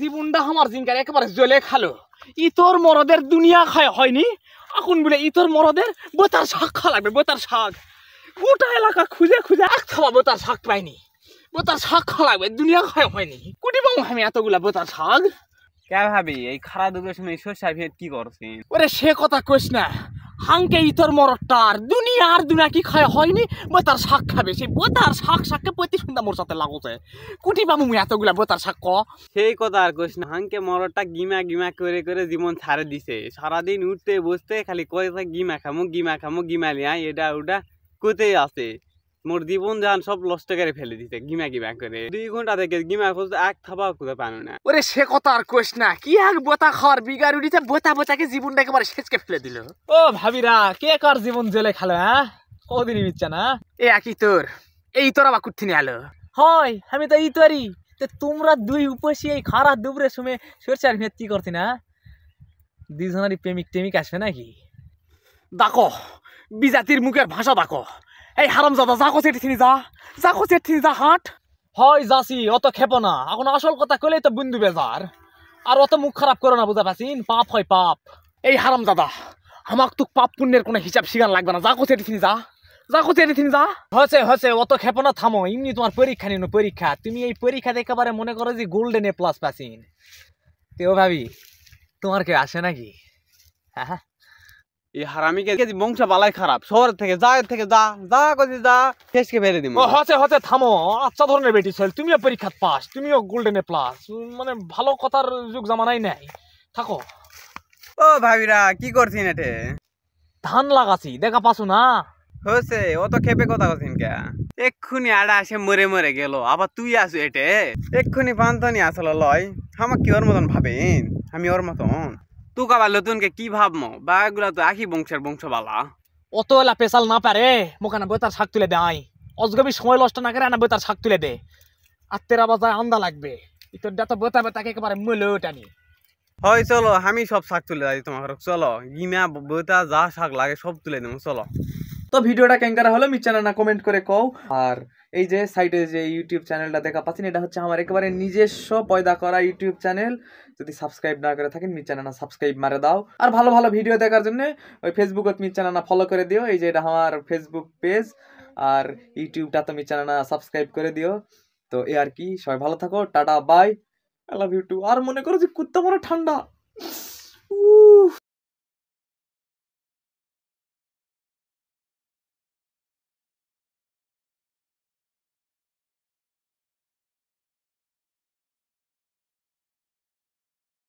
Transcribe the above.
জীবনটা আমার জিনকার একেবারে জ্বলে খালো ই তোর মরদের দুনিয়া খায় হয়নি এখন বলে ই তোর মরদের বোতার শাক খাওয়া লাগবে বোতার শাক গোটা এলাকা খুঁজে খুঁজে এক থাবা বোতার শাক পাইনি বোতার শাক খাওয়া লাগবে দুনিয়া খায় হয়নি কুটি বাবু আমি এতগুলা বোতার শাক কে ভাবি এই খারাপ দুপুরের সময় শস্যা ভেদ কি করছেন ওরে সে কথা কইস না হাঙ্কে ইতর মরটার দুনিয়ার দুনা কি খায় হয়নি বোতার শাক খাবে সেই বোতার শাক শাককে প্রতি সুন্দর মোর সাথে লাগছে কুটি বাবু মুই এতগুলা বোতার শাক ক সেই কথা আর কোস না হাঙ্কে মরটা গিমা গিমা করে করে জীবন ছাড়ে দিছে সারাদিন উঠতে বসতে খালি কয়েকটা গিমা খামো গিমা খামো গিমা লিয়া এটা ওটা কোথায় আছে মোর জীবন যান সব লস্ট করে ফেলে দিতে গিমা গিমা করে দুই ঘন্টা থেকে গিমা খুঁজতে এক থাবা খুঁজে পানো না ওরে সে কথা আর কোস না কি এক বোতা খর বিগার উড়িতে বোতা বোতাকে জীবনটা একেবারে শেষকে ফেলে দিল ও ভাবিরা কে কার জীবন জেলে খেলো হ্যাঁ কদিনই বিচ্ছা না এ একই তোর এই তোর আবার কুর্তি নিয়ে আলো হয় আমি তো এই তোরই তো তোমরা দুই উপসি এই খারাপ দুপুরে সময় সরষার ভেদ কি করছি না দুজনারই প্রেমিক টেমিক আসবে নাকি দেখো বিজাতির মুখের ভাষা দেখো এই হারাম দাদা যা কোসে ঠিনি যা যা কোসে ঠিনি যা হাট হয় যাসি অত খেপ না এখন আসল কথা কইলেই তো বিন্দু বেজার আর অত মুখ খারাপ করো না বুঝা পাচ্ছি পাপ হয় পাপ এই হারাম দাদা আমাক তো পাপ পুণ্যের কোনো হিসাব শিগান লাগবে না যা কোসে ঠিনি যা যা কোসে ঠিনি যা হসে হসে অত খেপ না থামো এমনি তোমার পরীক্ষা নিন পরীক্ষা তুমি এই পরীক্ষা একেবারে মনে করো যে গোল্ডেন এ প্লাস পাচ্ছি তেও ভাবি তোমার কে আসে নাকি হ্যাঁ, হ্যাঁ। এই হারামিকে বংশ বালাই খারাপ শহর থেকে যা থেকে যা যা করছি যা শেষকে ফেলে দিব হচ্ছে হচ্ছে থামো আচ্ছা ধরনের বেটি সোহেল তুমিও পরীক্ষা পাস তুমিও গোল্ডেনে প্লাস মানে ভালো কথার যুগ জামানাই নাই থাকো ও ভাবিরা কি করছিন এটে ধান লাগাছি দেখা পাসু না হয়েছে ও তো খেপে কথা কছিন কে এক্ষুনি আড়া আসে মরে মরে গেল আবার তুই আসু এটে এক্ষুনি পান্তানি আসলো লয় আমার কি ওর মতন ভাবেন আমি ওর মতন তু কাবার নতুনকে কি ভাবমো বা এগুলা তো আখি বংশের বংশ বালা অত এলা পেশাল না পারে মোকানা বেতার শাক তুলে দে আই অজগবি সময় নষ্ট না করে আনা বেতার শাক তুলে দে আত্মেরা বাজায় আন্দা লাগবে ইতর দাতা বেতা বেতাকে একেবারে মূলে টানি হয় চলো আমি সব শাক তুলে যাই তোমার চলো গিমা বেতা যা শাক লাগে সব তুলে দেবো চলো তো ভিডিওটা ক্যাঙ্কারা হলো মিচানা না কমেন্ট করে কও আর এই যে সাইটে যে ইউটিউব চ্যানেলটা দেখা পাচ্ছেন এটা হচ্ছে আমার একেবারে নিজস্ব পয়দা করা ইউটিউব চ্যানেল যদি সাবস্ক্রাইব না করে থাকেন মির চ্যানেল সাবস্ক্রাইব মারে দাও আর ভালো ভালো ভিডিও দেখার জন্য ওই ফেসবুকত মির চ্যানেল ফলো করে দিও এই যে এটা আমার ফেসবুক পেজ আর ইউটিউবটা তো মি চ্যানেল সাবস্ক্রাইব করে দিও তো এ আর কি সবাই ভালো থাকো tata bye I love you too আর মনে করো যে কুত্তা মনে ঠান্ডা